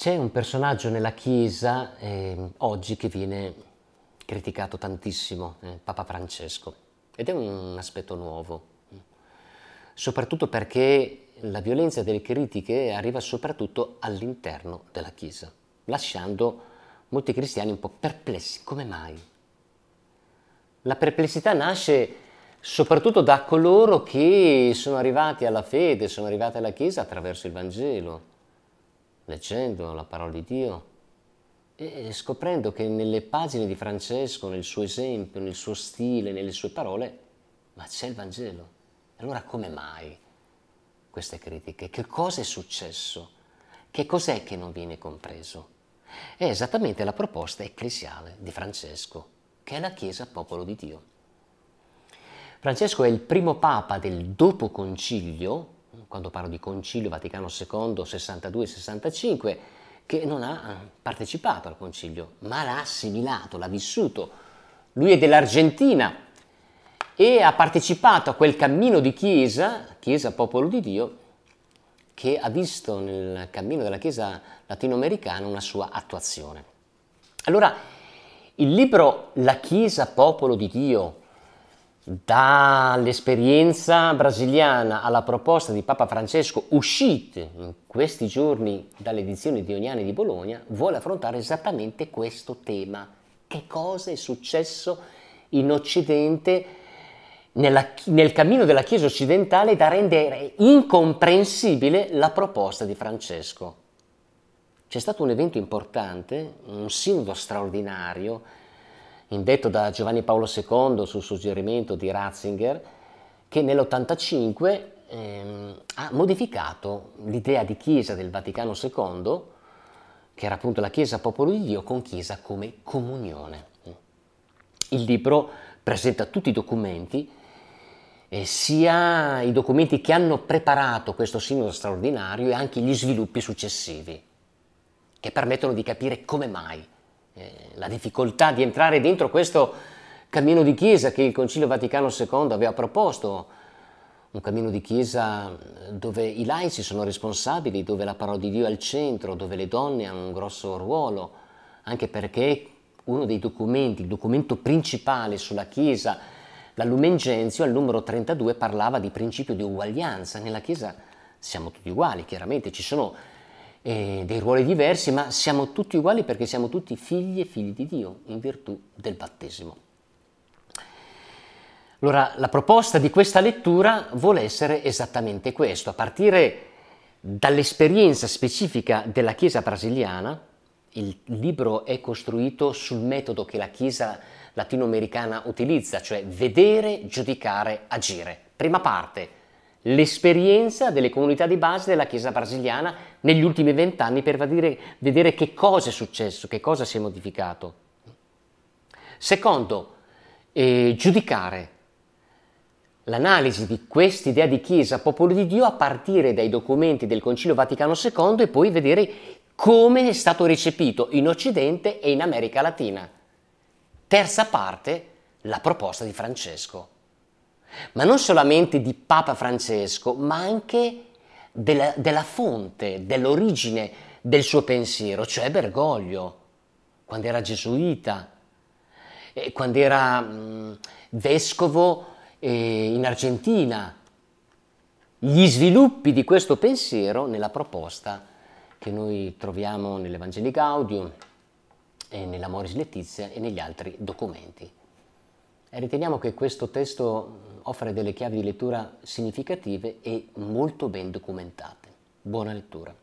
C'è un personaggio nella Chiesa eh, oggi che viene criticato tantissimo, eh, Papa Francesco, ed è un aspetto nuovo, mm. soprattutto perché la violenza delle critiche arriva soprattutto all'interno della Chiesa, lasciando molti cristiani un po' perplessi, come mai? La perplessità nasce soprattutto da coloro che sono arrivati alla fede, sono arrivati alla Chiesa attraverso il Vangelo leggendo la parola di Dio e scoprendo che nelle pagine di Francesco, nel suo esempio, nel suo stile, nelle sue parole, ma c'è il Vangelo. Allora come mai queste critiche? Che cosa è successo? Che cos'è che non viene compreso? È esattamente la proposta ecclesiale di Francesco, che è la Chiesa popolo di Dio. Francesco è il primo papa del dopo concilio, quando parlo di Concilio Vaticano II 62-65, che non ha eh, partecipato al Concilio, ma l'ha assimilato, l'ha vissuto. Lui è dell'Argentina e ha partecipato a quel cammino di Chiesa, Chiesa Popolo di Dio, che ha visto nel cammino della Chiesa latinoamericana una sua attuazione. Allora, il libro La Chiesa Popolo di Dio dall'esperienza brasiliana alla proposta di Papa Francesco uscite in questi giorni dall'edizione di Ognani di Bologna, vuole affrontare esattamente questo tema. Che cosa è successo in Occidente, nella, nel cammino della Chiesa occidentale, da rendere incomprensibile la proposta di Francesco? C'è stato un evento importante, un sinodo straordinario, indetto da Giovanni Paolo II sul suggerimento di Ratzinger, che nell'85 ehm, ha modificato l'idea di Chiesa del Vaticano II, che era appunto la Chiesa popolo di Dio, con Chiesa come comunione. Il libro presenta tutti i documenti, eh, sia i documenti che hanno preparato questo sinodo straordinario e anche gli sviluppi successivi, che permettono di capire come mai eh, la difficoltà di entrare dentro questo cammino di chiesa che il Concilio Vaticano II aveva proposto, un cammino di chiesa eh, dove i laici sono responsabili, dove la parola di Dio è al centro, dove le donne hanno un grosso ruolo, anche perché uno dei documenti, il documento principale sulla chiesa, la Lumen Gentium al numero 32 parlava di principio di uguaglianza, nella chiesa siamo tutti uguali, chiaramente ci sono eh, dei ruoli diversi, ma siamo tutti uguali perché siamo tutti figli e figli di Dio in virtù del battesimo. Allora, la proposta di questa lettura vuole essere esattamente questo, a partire dall'esperienza specifica della Chiesa brasiliana, il libro è costruito sul metodo che la Chiesa latinoamericana utilizza, cioè vedere, giudicare, agire. Prima parte, l'esperienza delle comunità di base della Chiesa brasiliana negli ultimi vent'anni per vedere, che cosa è successo, che cosa si è modificato. Secondo, eh, giudicare l'analisi di quest'idea di Chiesa, popolo di Dio, a partire dai documenti del Concilio Vaticano II e poi vedere come è stato recepito in Occidente e in America Latina. Terza parte, la proposta di Francesco ma non solamente di Papa Francesco, ma anche della, della fonte, dell'origine del suo pensiero, cioè Bergoglio, quando era gesuita, eh, quando era mh, mm, vescovo eh, in Argentina. Gli sviluppi di questo pensiero nella proposta che noi troviamo nell'Evangelii Gaudium, nella Moris Letizia e negli altri documenti. E riteniamo che questo testo offre delle chiavi di lettura significative e molto ben documentate. Buona lettura.